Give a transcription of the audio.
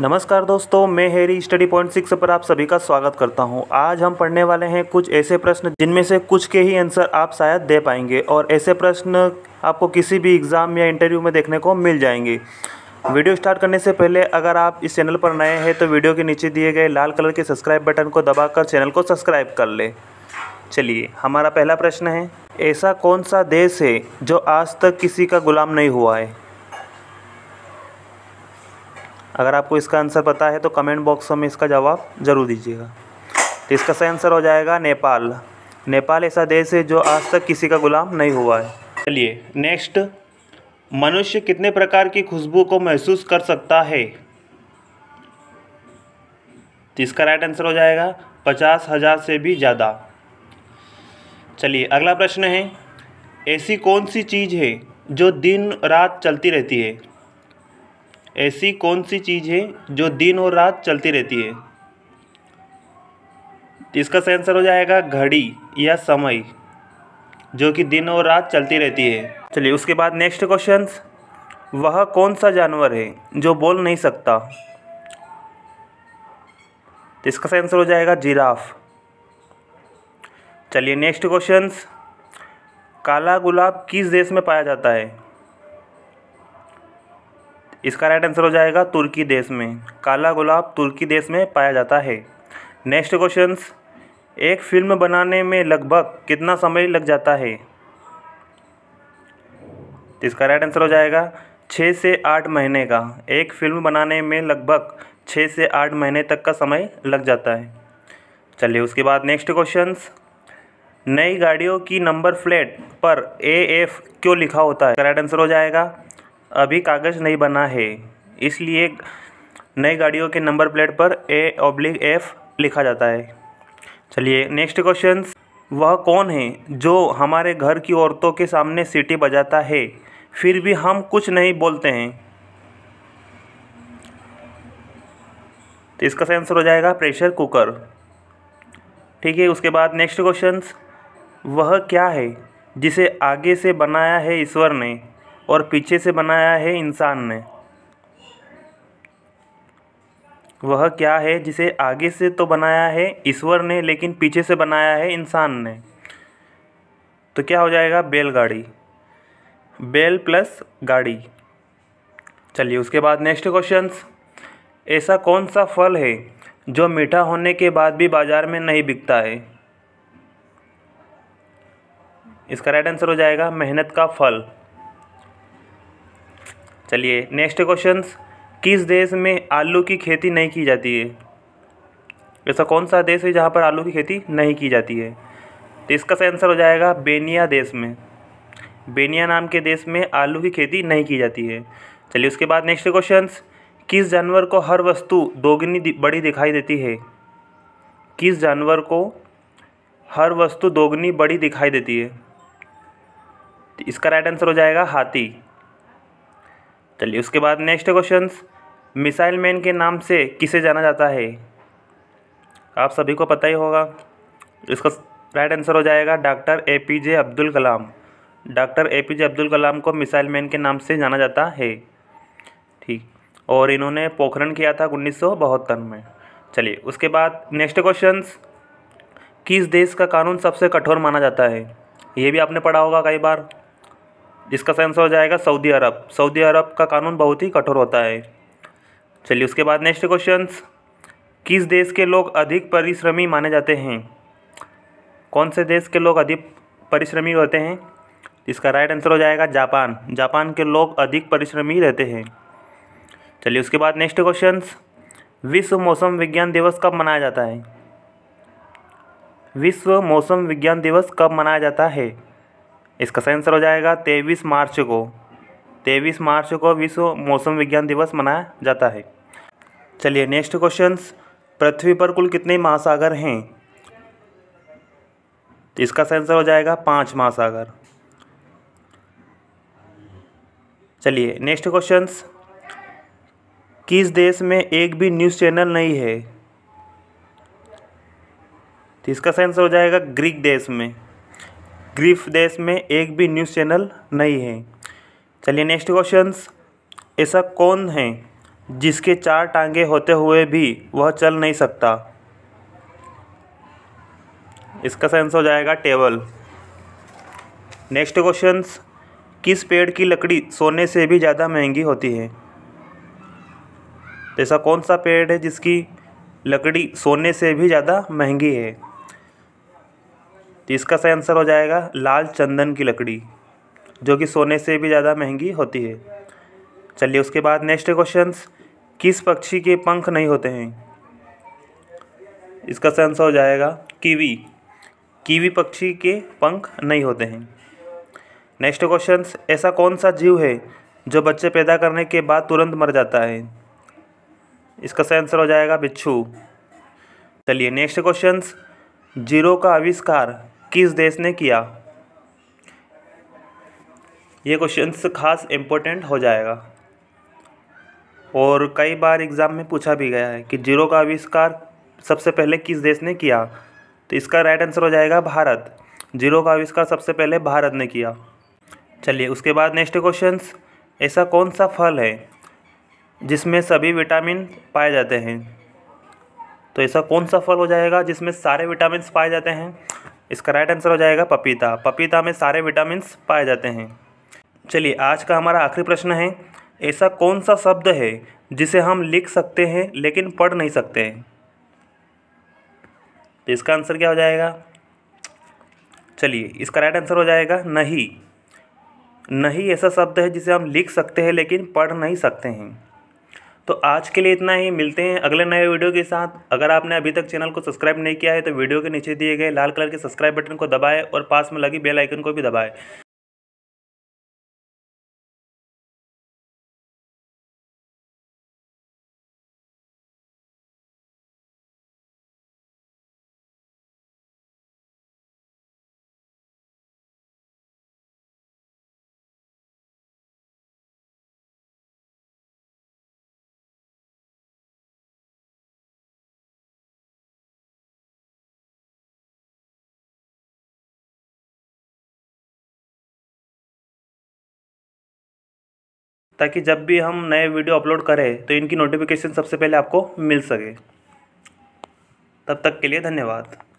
नमस्कार दोस्तों मैं हेरी स्टडी पॉइंट सिक्स पर आप सभी का स्वागत करता हूं। आज हम पढ़ने वाले हैं कुछ ऐसे प्रश्न जिनमें से कुछ के ही आंसर आप शायद दे पाएंगे और ऐसे प्रश्न आपको किसी भी एग्ज़ाम या इंटरव्यू में देखने को मिल जाएंगे वीडियो स्टार्ट करने से पहले अगर आप इस चैनल पर नए हैं तो वीडियो के नीचे दिए गए लाल कलर के सब्सक्राइब बटन को दबाकर चैनल को सब्सक्राइब कर ले चलिए हमारा पहला प्रश्न है ऐसा कौन सा देश है जो आज तक किसी का गुलाम नहीं हुआ है अगर आपको इसका आंसर पता है तो कमेंट बॉक्स में इसका जवाब ज़रूर दीजिएगा तो इसका सही आंसर हो जाएगा नेपाल नेपाल ऐसा देश है जो आज तक किसी का गुलाम नहीं हुआ है चलिए नेक्स्ट मनुष्य कितने प्रकार की खुशबू को महसूस कर सकता है तो इसका राइट आंसर हो जाएगा पचास हजार से भी ज़्यादा चलिए अगला प्रश्न है ऐसी कौन सी चीज़ है जो दिन रात चलती रहती है ऐसी कौन सी चीज़ है जो दिन और रात चलती रहती है इसका सही आंसर हो जाएगा घड़ी या समय जो कि दिन और रात चलती रहती है चलिए उसके बाद नेक्स्ट क्वेश्चन वह कौन सा जानवर है जो बोल नहीं सकता तो इसका सही आंसर हो जाएगा जिराफ चलिए नेक्स्ट क्वेश्चन काला गुलाब किस देश में पाया जाता है इसका राइट आंसर हो जाएगा तुर्की देश में काला गुलाब तुर्की देश में पाया जाता है नेक्स्ट क्वेश्चन एक फिल्म बनाने में लगभग कितना समय लग जाता है तो इसका राइट आंसर हो जाएगा छः से आठ महीने का एक फिल्म बनाने में लगभग छः से आठ महीने तक का समय लग जाता है चलिए उसके बाद नेक्स्ट क्वेश्चन नई गाड़ियों की नंबर प्लेट पर ए एफ क्यों लिखा होता है राइट आंसर हो जाएगा अभी कागज़ नहीं बना है इसलिए नई गाड़ियों के नंबर प्लेट पर ए ऑब्लिक एफ लिखा जाता है चलिए नेक्स्ट क्वेश्चन वह कौन है जो हमारे घर की औरतों के सामने सीटी बजाता है फिर भी हम कुछ नहीं बोलते हैं तो इसका सही आंसर हो जाएगा प्रेशर कुकर ठीक है उसके बाद नेक्स्ट क्वेश्चन वह क्या है जिसे आगे से बनाया है ईश्वर ने और पीछे से बनाया है इंसान ने वह क्या है जिसे आगे से तो बनाया है ईश्वर ने लेकिन पीछे से बनाया है इंसान ने तो क्या हो जाएगा बैलगाड़ी बैल प्लस गाड़ी चलिए उसके बाद नेक्स्ट क्वेश्चन ऐसा कौन सा फल है जो मीठा होने के बाद भी बाज़ार में नहीं बिकता है इसका राइट आंसर हो जाएगा मेहनत का फल चलिए नेक्स्ट क्वेश्चन किस देश में आलू की खेती नहीं की जाती है ऐसा कौन सा देश है जहाँ पर आलू की खेती नहीं की जाती है तो इसका सही आंसर हो जाएगा बेनिया देश में बेनिया नाम के देश में आलू की खेती नहीं की जाती है चलिए उसके बाद नेक्स्ट क्वेश्चन किस जानवर को हर वस्तु दोगुनी बड़ी दिखाई देती है किस जानवर को हर वस्तु दोगुनी बड़ी दिखाई देती है तो इसका राइट आंसर हो जाएगा हाथी चलिए उसके बाद नेक्स्ट क्वेश्चन मिसाइल मैन के नाम से किसे जाना जाता है आप सभी को पता ही होगा इसका राइट आंसर हो जाएगा doctor A P J Abdul Kalam doctor A P J Abdul Kalam को मिसाइल मैन के नाम से जाना जाता है ठीक और इन्होंने पोखरण किया था उन्नीस में चलिए उसके बाद नेक्स्ट क्वेश्चन किस देश का कानून सबसे कठोर माना जाता है ये भी आपने पढ़ा होगा कई बार जिसका आंसर हो जाएगा सऊदी अरब सऊदी अरब का कानून बहुत ही कठोर होता है चलिए उसके बाद नेक्स्ट क्वेश्चन किस देश के लोग अधिक परिश्रमी माने जाते हैं कौन से देश के लोग अधिक परिश्रमी होते हैं इसका राइट आंसर हो जाएगा जापान जापान के लोग अधिक परिश्रमी रहते हैं चलिए उसके बाद नेक्स्ट क्वेश्चन विश्व मौसम विज्ञान दिवस कब मनाया जाता है विश्व मौसम विज्ञान दिवस कब मनाया जाता है इसका सही आंसर हो जाएगा तेईस मार्च को तेईस मार्च को विश्व मौसम विज्ञान दिवस मनाया जाता है चलिए नेक्स्ट क्वेश्चन पृथ्वी पर कुल कितने महासागर हैं तो इसका सही आंसर हो जाएगा पाँच महासागर चलिए नेक्स्ट क्वेश्चन किस देश में एक भी न्यूज़ चैनल नहीं है तो इसका सही आंसर हो जाएगा ग्रीक देश में ग्रीफ देश में एक भी न्यूज़ चैनल नहीं है चलिए नेक्स्ट क्वेश्चन ऐसा कौन है जिसके चार टांगे होते हुए भी वह चल नहीं सकता इसका सेंस हो जाएगा टेबल नेक्स्ट क्वेश्चन किस पेड़ की लकड़ी सोने से भी ज़्यादा महंगी होती है तो ऐसा कौन सा पेड़ है जिसकी लकड़ी सोने से भी ज़्यादा महंगी है तो इसका सही आंसर हो जाएगा लाल चंदन की लकड़ी जो कि सोने से भी ज़्यादा महंगी होती है चलिए उसके बाद नेक्स्ट क्वेश्चन किस पक्षी के पंख नहीं होते हैं इसका सही आंसर हो जाएगा कीवी कीवी पक्षी के पंख नहीं होते हैं नेक्स्ट क्वेश्चन ऐसा कौन सा जीव है जो बच्चे पैदा करने के बाद तुरंत मर जाता है इसका सही आंसर हो जाएगा बिच्छू चलिए नेक्स्ट क्वेश्चन जीरो का आविष्कार किस देश ने किया ये क्वेश्चन खास इम्पोर्टेंट हो जाएगा और कई बार एग्ज़ाम में पूछा भी गया है कि जीरो का आविष्कार सबसे पहले किस देश ने किया तो इसका राइट आंसर हो जाएगा भारत जीरो का आविष्कार सबसे पहले भारत ने किया चलिए उसके बाद नेक्स्ट क्वेश्चन ऐसा कौन सा फल है जिसमें सभी विटामिन पाए जाते हैं तो ऐसा कौन सा फल हो जाएगा जिसमें सारे विटामिन पाए जाते हैं इसका राइट आंसर हो जाएगा पपीता पपीता में सारे विटामिन पाए जाते हैं चलिए आज का हमारा आखिरी प्रश्न है ऐसा कौन सा शब्द है जिसे हम लिख सकते हैं लेकिन पढ़ नहीं सकते हैं तो इसका आंसर क्या हो जाएगा चलिए इसका राइट आंसर हो जाएगा नहीं नहीं ऐसा शब्द है जिसे हम लिख सकते हैं लेकिन पढ़ नहीं सकते हैं तो आज के लिए इतना ही मिलते हैं अगले नए वीडियो के साथ अगर आपने अभी तक चैनल को सब्सक्राइब नहीं किया है तो वीडियो के नीचे दिए गए लाल कलर के सब्सक्राइब बटन को दबाएं और पास में लगी बेल आइकन को भी दबाएं ताकि जब भी हम नए वीडियो अपलोड करें तो इनकी नोटिफिकेशन सबसे पहले आपको मिल सके तब तक के लिए धन्यवाद